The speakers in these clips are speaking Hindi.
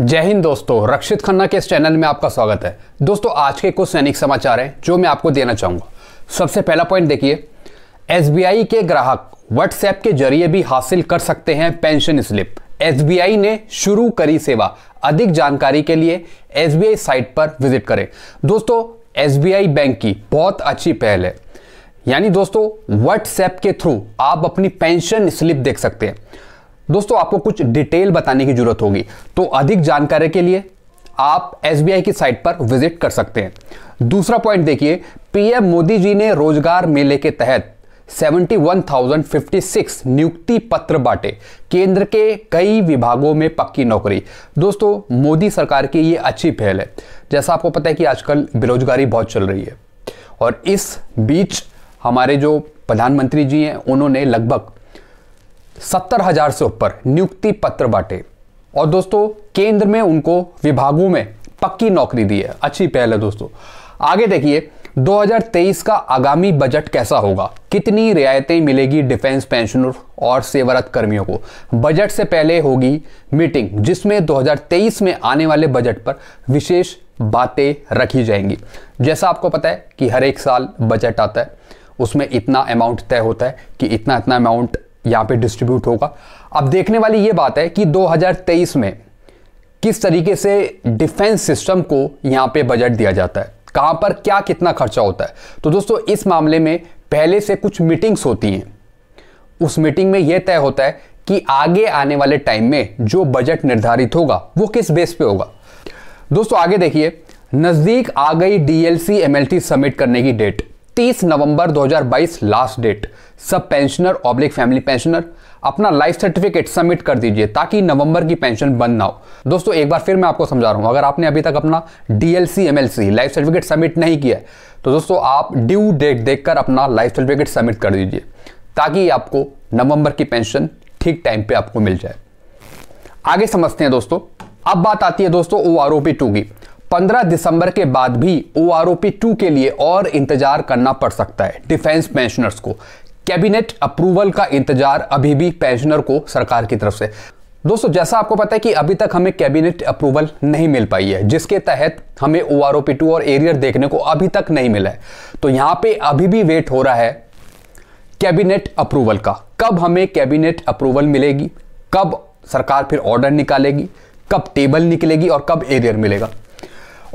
जय हिंद दोस्तों रक्षित खन्ना के इस चैनल में आपका स्वागत है दोस्तों आज के कुछ सैनिक समाचार हैं जो मैं आपको देना चाहूंगा सबसे पहला पॉइंट देखिए एस के ग्राहक व्हाट्सएप के जरिए भी हासिल कर सकते हैं पेंशन स्लिप एस ने शुरू करी सेवा अधिक जानकारी के लिए एस साइट पर विजिट करें दोस्तों एस बैंक की बहुत अच्छी पहल है यानी दोस्तों व्हाट्सएप के थ्रू आप अपनी पेंशन स्लिप देख सकते हैं दोस्तों आपको कुछ डिटेल बताने की जरूरत होगी तो अधिक जानकारी के लिए आप एस की साइट पर विजिट कर सकते हैं दूसरा पॉइंट देखिए पीएम मोदी जी ने रोजगार मेले के तहत 71,056 नियुक्ति पत्र बांटे केंद्र के कई विभागों में पक्की नौकरी दोस्तों मोदी सरकार की ये अच्छी पहल है जैसा आपको पता है कि आजकल बेरोजगारी बहुत चल रही है और इस बीच हमारे जो प्रधानमंत्री जी हैं उन्होंने लगभग सत्तर हजार से ऊपर नियुक्ति पत्र बांटे और दोस्तों केंद्र में उनको विभागों में पक्की नौकरी दी है अच्छी पहल है दोस्तों आगे देखिए 2023 का आगामी बजट कैसा होगा कितनी रियायतें मिलेगी डिफेंस पेंशनर और सेवारत कर्मियों को बजट से पहले होगी मीटिंग जिसमें 2023 में आने वाले बजट पर विशेष बातें रखी जाएंगी जैसा आपको पता है कि हर एक साल बजट आता है उसमें इतना अमाउंट तय होता है कि इतना इतना अमाउंट यहां पे डिस्ट्रीब्यूट होगा अब देखने वाली ये बात है कि 2023 में किस तरीके से डिफेंस सिस्टम को यहां पे बजट दिया जाता है कहां पर क्या कितना खर्चा होता है तो दोस्तों इस मामले में पहले से कुछ मीटिंग्स होती हैं उस मीटिंग में यह तय होता है कि आगे आने वाले टाइम में जो बजट निर्धारित होगा वो किस बेस पे होगा दोस्तों आगे देखिए नज़दीक आ गई डीएलसी एमएलटी समिट करने की डेट 30 नवंबर 2022 लास्ट डेट सब पेंशनर ऑब्लिक फैमिली पेंशनर अपना लाइफ सर्टिफिकेट सबमिट कर दीजिए ताकि नवंबर की पेंशन बंद ना हो दोस्तों एक बार फिर मैं आपको समझा रहा हूँ अगर आपने अभी तक अपना DLC MLC life certificate submit नहीं किया तो दोस्तों आप ड्यू डेट देखकर अपना लाइफ सर्टिफिकेट सबमिट कर दीजिए ताकि आपको नवंबर की पेंशन ठीक टाइम पे आपको मिल जाए आगे समझते हैं दोस्तों अब बात आती है दोस्तों ओ आर की पंद्रह दिसंबर के बाद भी ओ आर के लिए और इंतजार करना पड़ सकता है डिफेंस पेंशनर्स को कैबिनेट अप्रूवल का इंतजार अभी भी पेंशनर को सरकार की तरफ से दोस्तों जैसा आपको पता है कि अभी तक हमें कैबिनेट अप्रूवल नहीं मिल पाई है जिसके तहत हमें O R O P two और एरियर e देखने को अभी तक नहीं मिला है तो यहां पे अभी भी वेट हो रहा है कैबिनेट अप्रूवल का कब हमें कैबिनेट अप्रूवल मिलेगी कब सरकार फिर ऑर्डर निकालेगी कब टेबल निकलेगी और कब एरियर e मिलेगा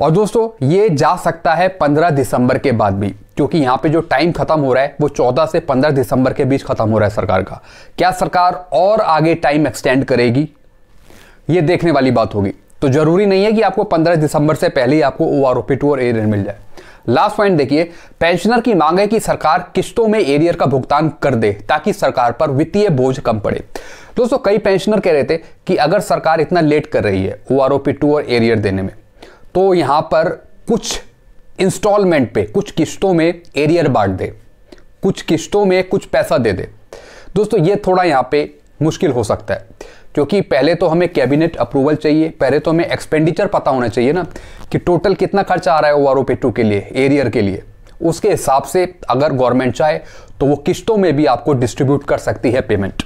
और दोस्तों ये जा सकता है 15 दिसंबर के बाद भी क्योंकि यहां पे जो टाइम खत्म हो रहा है वो 14 से 15 दिसंबर के बीच खत्म हो रहा है सरकार का क्या सरकार और आगे टाइम एक्सटेंड करेगी ये देखने वाली बात होगी तो जरूरी नहीं है कि आपको 15 दिसंबर से पहले ही आपको O R O P two और एरियर मिल जाए लास्ट पॉइंट देखिए पेंशनर की मांग है कि सरकार किस्तों में एरियर e का भुगतान कर दे ताकि सरकार पर वित्तीय बोझ कम पड़े दोस्तों कई पेंशनर कह रहे थे कि अगर सरकार इतना लेट कर रही है ओ आर ओ पी और एरियर e देने में तो यहाँ पर कुछ इंस्टॉलमेंट पे कुछ किस्तों में एरियर बांट दे कुछ किस्तों में कुछ पैसा दे दे दोस्तों ये थोड़ा यहाँ पे मुश्किल हो सकता है क्योंकि पहले तो हमें कैबिनेट अप्रूवल चाहिए पहले तो हमें एक्सपेंडिचर पता होना चाहिए ना कि टोटल कितना खर्चा आ रहा है ओ आर टू के लिए एरियर के लिए उसके हिसाब से अगर गवर्नमेंट चाहे तो वो किस्तों में भी आपको डिस्ट्रीब्यूट कर सकती है पेमेंट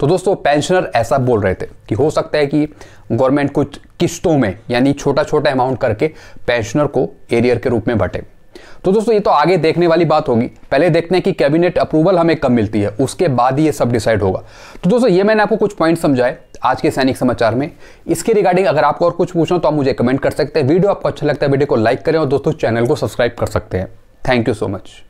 तो दोस्तों पेंशनर ऐसा बोल रहे थे कि हो सकता है कि गवर्नमेंट कुछ किस्तों में यानी छोटा छोटा अमाउंट करके पेंशनर को एरियर के रूप में बटे तो दोस्तों ये तो आगे देखने वाली बात होगी पहले देखते हैं कि कैबिनेट अप्रूवल हमें कब मिलती है उसके बाद ही ये सब डिसाइड होगा तो दोस्तों ये मैंने आपको कुछ पॉइंट समझाए आज के सैनिक समाचार में इसके रिगार्डिंग अगर आपको और कुछ पूछना तो आप मुझे कमेंट कर सकते हैं वीडियो आपको अच्छा लगता है वीडियो को लाइक करें और दोस्तों चैनल को सब्सक्राइब कर सकते हैं थैंक यू सो मच